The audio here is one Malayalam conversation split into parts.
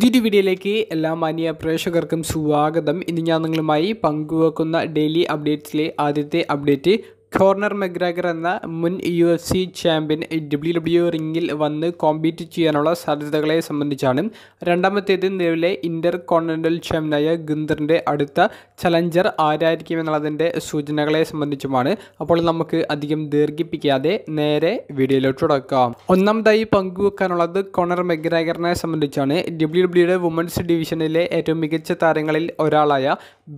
പുതിയൊരു വീഡിയോയിലേക്ക് എല്ലാ മാന്യ പ്രേക്ഷകർക്കും സ്വാഗതം ഇന്ന് ഞാൻ നിങ്ങളുമായി പങ്കുവെക്കുന്ന ഡെയിലി അപ്ഡേറ്റ്സിലെ ആദ്യത്തെ അപ്ഡേറ്റ് കോർണർ മെഗ്രാഗർ എന്ന മുൻ U F C champion W W റിങ്ങിൽ വന്ന് കോമ്പീറ്റ് ചെയ്യാനുള്ള സാധ്യതകളെ സംബന്ധിച്ചാണ് രണ്ടാമത്തേത് നിലവിലെ ഇൻ്റർ കോണ്ടിനൽ ചാമ്പ്യനായ ഗുന്ദറിൻ്റെ അടുത്ത ചലഞ്ചർ എന്നുള്ളതിൻ്റെ സൂചനകളെ സംബന്ധിച്ചുമാണ് അപ്പോൾ നമുക്ക് അധികം ദീർഘിപ്പിക്കാതെ നേരെ വീഡിയോയിലോട്ട് തുടക്കാം ഒന്നാമതായി പങ്കുവെക്കാനുള്ളത് കോണർ മെഗ്രാഗറിനെ സംബന്ധിച്ചാണ് ഡബ്ല്യു ഡബ്ല്യുയുടെ വുമൻസ് ഡിവിഷനിലെ ഏറ്റവും മികച്ച താരങ്ങളിൽ ഒരാളായ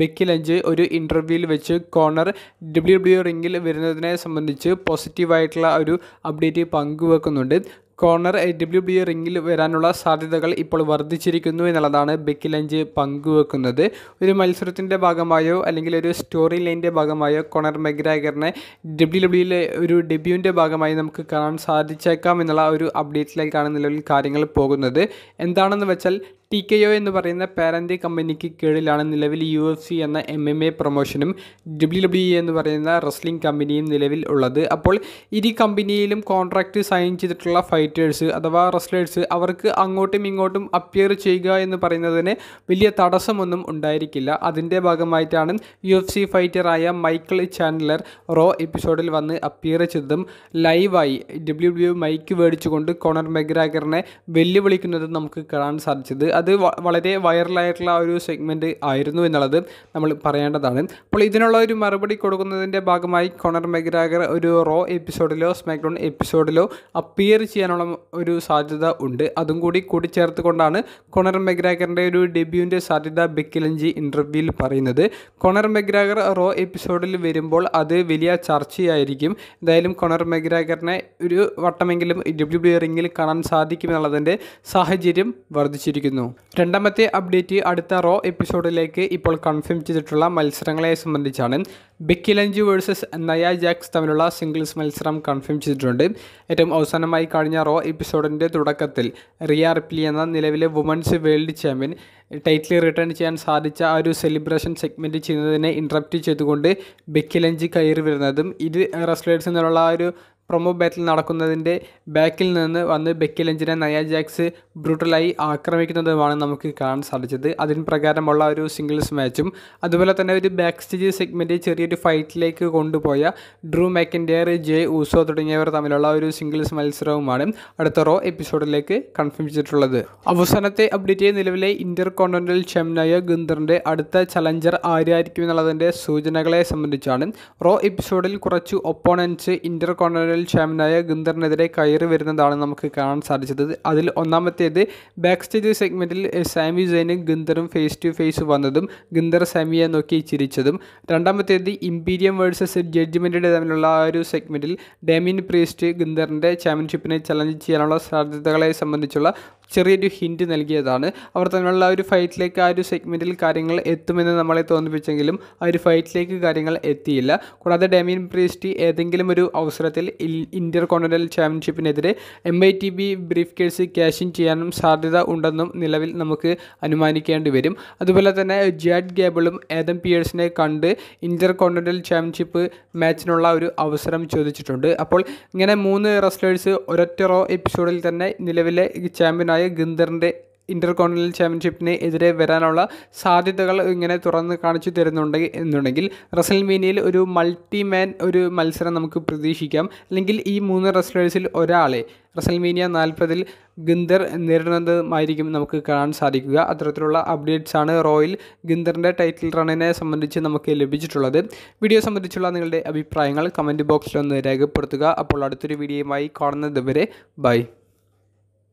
ബെക്കി ലഞ്ച് ഒരു ഇൻ്റർവ്യൂവിൽ വെച്ച് കോണർ ഡബ്ല്യു ഡബ്ല്യു റിങ്ങിൽ വരുന്നതിനെ സംബന്ധിച്ച് പോസിറ്റീവായിട്ടുള്ള ഒരു അപ്ഡേറ്റ് പങ്കുവെക്കുന്നുണ്ട് കോർണർ എ ഡബ്ല്യു ബി റിങ്ങിൽ വരാനുള്ള സാധ്യതകൾ ഇപ്പോൾ വർദ്ധിച്ചിരിക്കുന്നു എന്നുള്ളതാണ് ബെക്കി ലഞ്ച് പങ്കുവെക്കുന്നത് ഒരു മത്സരത്തിൻ്റെ ഭാഗമായോ അല്ലെങ്കിൽ ഒരു സ്റ്റോറി ലൈനിൻ്റെ ഭാഗമായോ കോണർ മെഗ്രാഗറിനെ ഡബ്ല്യു ഡബ്ല്യുയിലെ ഒരു ഡെബ്യൂവിൻ്റെ ഭാഗമായി നമുക്ക് കാണാൻ സാധിച്ചേക്കാം എന്നുള്ള ഒരു അപ്ഡേറ്റിലേക്കാണ് നിലവിൽ കാര്യങ്ങൾ പോകുന്നത് എന്താണെന്ന് വെച്ചാൽ ടി കെ ഒ എന്ന് പറയുന്ന പാരൻ്റ് കമ്പനിക്ക് കീഴിലാണ് നിലവിൽ യു എഫ് സി എന്ന എം എം എ പ്രൊമോഷനും ഡബ്ല്യു ഡബ്ല്യു ഇ എന്ന് പറയുന്ന റെസ്ലിംഗ് കമ്പനിയും നിലവിൽ ഉള്ളത് അപ്പോൾ ഇരു കമ്പനിയിലും കോൺട്രാക്റ്റ് സൈൻ ചെയ്തിട്ടുള്ള ഫൈറ്റേഴ്സ് അഥവാ റെസ്ലേഴ്സ് അവർക്ക് അങ്ങോട്ടും ഇങ്ങോട്ടും അപ്പിയർ ചെയ്യുക എന്ന് പറയുന്നതിന് വലിയ തടസ്സമൊന്നും ഉണ്ടായിരിക്കില്ല അതിൻ്റെ ഭാഗമായിട്ടാണ് യു എഫ് സി ഫൈറ്ററായ മൈക്കിൾ ചാൻഡ്ലർ റോ എപ്പിസോഡിൽ വന്ന് അപ്പിയർ ചെയ്തതും ലൈവായി ഡബ്ല്യു ഡബ്ല്യു മൈക്ക് മേടിച്ചുകൊണ്ട് കോണർ മെഗ്രാഗറിനെ വെല്ലുവിളിക്കുന്നത് നമുക്ക് കാണാൻ സാധിച്ചത് അത് വളരെ വൈറലായിട്ടുള്ള ഒരു സെഗ്മെൻ്റ് ആയിരുന്നു എന്നുള്ളത് നമ്മൾ പറയേണ്ടതാണ് അപ്പോൾ ഇതിനുള്ള ഒരു മറുപടി കൊടുക്കുന്നതിൻ്റെ ഭാഗമായി കൊണർ മെഗ്രാഗർ ഒരു റോ എപ്പിസോഡിലോ സ്മാക്ഡൗൺ എപ്പിസോഡിലോ അപ്പിയർ ചെയ്യാനുള്ള ഒരു സാധ്യത ഉണ്ട് അതും കൂടി കൊണ്ടാണ് കൊണർ മെഗ്രാഗറിൻ്റെ ഒരു ഡെബ്യൂവിൻ്റെ സാധ്യത ബെക്കിലഞ്ചി ഇൻ്റർവ്യൂവിൽ പറയുന്നത് കൊണർ മെഗ്രാഗർ റോ എപ്പിസോഡിൽ വരുമ്പോൾ അത് വലിയ ചർച്ചയായിരിക്കും എന്തായാലും കൊണർ മെഗ്രാഗറിനെ ഒരു വട്ടമെങ്കിലും ഡബ്ല്യു ഡി റിങ്ങിൽ കാണാൻ സാധിക്കുമെന്നുള്ളതിൻ്റെ സാഹചര്യം വർദ്ധിച്ചിരിക്കുന്നു രണ്ടാമത്തെ അപ്ഡേറ്റ് അടുത്ത റോ എപ്പിസോഡിലേക്ക് ഇപ്പോൾ കൺഫേം ചെയ്തിട്ടുള്ള മത്സരങ്ങളെ സംബന്ധിച്ചാണ് ലഞ്ചു വേഴ്സസ് നയ ജാക്സ് തമ്മിലുള്ള സിംഗിൾസ് മത്സരം കൺഫേം ചെയ്തിട്ടുണ്ട് ഏറ്റവും അവസാനമായി കഴിഞ്ഞ റോ എപ്പിസോഡിൻ്റെ തുടക്കത്തിൽ റിയ റിപ്ലി എന്ന നിലവിലെ women's world champion title return ചെയ്യാൻ സാധിച്ച ആ ഒരു സെലിബ്രേഷൻ സെഗ്മെൻറ്റ് ചെയ്യുന്നതിനെ ഇൻട്രപ്റ്റ് ചെയ്തുകൊണ്ട് ലഞ്ച് കയറി വരുന്നതും ഇത് റെസ്ലേഴ്സ് എന്നുള്ള ഒരു പ്രൊമോ ബാറ്റിൽ നടക്കുന്നതിൻ്റെ ബാക്കിൽ നിന്ന് വന്ന് ബെക്കി ലഞ്ചിനെ നയ ജാക്സ് ബ്രൂട്ടലായി ആക്രമിക്കുന്നതുമാണ് നമുക്ക് കാണാൻ സാധിച്ചത് അതിന് പ്രകാരമുള്ള ഒരു സിംഗിൾസ് മാച്ചും അതുപോലെ തന്നെ ഒരു ബാക്ക് സ്റ്റേജ് സെഗ്മെൻ്റ് ചെറിയൊരു ഫൈറ്റിലേക്ക് കൊണ്ടുപോയ ഡ്രൂ മാക്കിൻ്റെയർ ജെ ഊസോ തുടങ്ങിയവർ തമ്മിലുള്ള ഒരു സിംഗിൾസ് മത്സരവുമാണ് അടുത്ത റോ എപ്പിസോഡിലേക്ക് കൺഫേം ചെയ്തിട്ടുള്ളത് അവസാനത്തെ അപ്ഡേറ്റ് നിലവിലെ ഇന്റർ കോണ്ടിനൽ ചെംനായ ഗുന്ദറിൻ്റെ അടുത്ത ചലഞ്ചർ ആരായിരിക്കും എന്നുള്ളതിൻ്റെ സൂചനകളെ സംബന്ധിച്ചാണ് റോ എപ്പിസോഡിൽ കുറച്ച് ഒപ്പോണൻസ് ഇന്റർ കോണ്ടിനൽ സെമീഫൈനലിൽ ചാമ്പ്യനായ ഗുന്ദറിനെതിരെ കയറി വരുന്നതാണ് നമുക്ക് കാണാൻ സാധിച്ചത് അതിൽ ഒന്നാമത്തേത് ബാക്ക് സ്റ്റേജ് സെഗ്മെൻറ്റിൽ സാമി സെയിന് ഗുന്ദറും ഫേസ് ടു ഫേസ് വന്നതും ഗുന്ദർ സാമിയെ നോക്കി ചിരിച്ചതും രണ്ടാമത്തേത് ഇമ്പീരിയം വേഴ്സസ് ജഡ്ജ്മെൻറ്റിൻ്റെ തമ്മിലുള്ള ആ ഒരു സെഗ്മെൻറ്റിൽ ഡെമിൻ പ്രീസ്റ്റ് ഗുന്ദറിൻ്റെ ചാമ്പ്യൻഷിപ്പിനെ ചലഞ്ച് ചെയ്യാനുള്ള സാധ്യതകളെ സംബന്ധിച്ചുള്ള ചെറിയൊരു ഹിൻറ്റ് നൽകിയതാണ് അവർ തന്നെയുള്ള ആ ഒരു ഫൈറ്റിലേക്ക് ആ ഒരു സെഗ്മെൻറ്റിൽ കാര്യങ്ങൾ എത്തുമെന്ന് നമ്മളെ തോന്നിപ്പിച്ചെങ്കിലും ആ ഒരു ഫൈറ്റിലേക്ക് കാര്യങ്ങൾ എത്തിയില്ല കൂടാതെ ഡെമിൻ പ്രീസ്റ്റി ഏതെങ്കിലും ഒരു അവസരത്തിൽ ഇന്റർ കോണ്ടിനൽ ചാമ്പ്യൻഷിപ്പിനെതിരെ M I T B briefcase cash in ചെയ്യാനും സാധ്യത ഉണ്ടെന്നും നിലവിൽ നമുക്ക് അനുമാനിക്കേണ്ടി വരും അതുപോലെ തന്നെ ജാഡ് ഗേബിളും ഏതം പിയേഴ്സിനെ കണ്ട് ഇന്റർ കോണ്ടിനൽ ചാമ്പ്യൻഷിപ്പ് മാച്ചിനുള്ള ഒരു അവസരം ചോദിച്ചിട്ടുണ്ട് അപ്പോൾ ഇങ്ങനെ മൂന്ന് റെസ്ലേഴ്സ് ഒരൊറ്റ റോ എപ്പിസോഡിൽ തന്നെ നിലവിലെ ചാമ്പ്യനായി താരമായ ഗിന്ദറിൻ്റെ ഇൻ്റർ കോണ്ടിനൽ ചാമ്പ്യൻഷിപ്പിന് എതിരെ വരാനുള്ള സാധ്യതകൾ ഇങ്ങനെ തുറന്ന് കാണിച്ചു തരുന്നുണ്ട് എന്നുണ്ടെങ്കിൽ റസൽമീനിയയിൽ ഒരു മൾട്ടി മാൻ ഒരു മത്സരം നമുക്ക് പ്രതീക്ഷിക്കാം അല്ലെങ്കിൽ ഈ മൂന്ന് റെസ്ലേഴ്സിൽ ഒരാളെ റസൽമീനിയ നാൽപ്പതിൽ ഗിന്ദർ നേരിടുന്നതുമായിരിക്കും നമുക്ക് കാണാൻ സാധിക്കുക അത്തരത്തിലുള്ള അപ്ഡേറ്റ്സാണ് ആണ് റോയിൽ ഗിന്ദറിൻ്റെ ടൈറ്റിൽ റണ്ണിനെ സംബന്ധിച്ച് നമുക്ക് ലഭിച്ചിട്ടുള്ളത് വീഡിയോ സംബന്ധിച്ചുള്ള നിങ്ങളുടെ അഭിപ്രായങ്ങൾ കമൻറ്റ് ബോക്സിലൊന്ന് രേഖപ്പെടുത്തുക അപ്പോൾ അടുത്തൊരു വീഡിയോയുമായി കാണുന്നത് വരെ ബൈ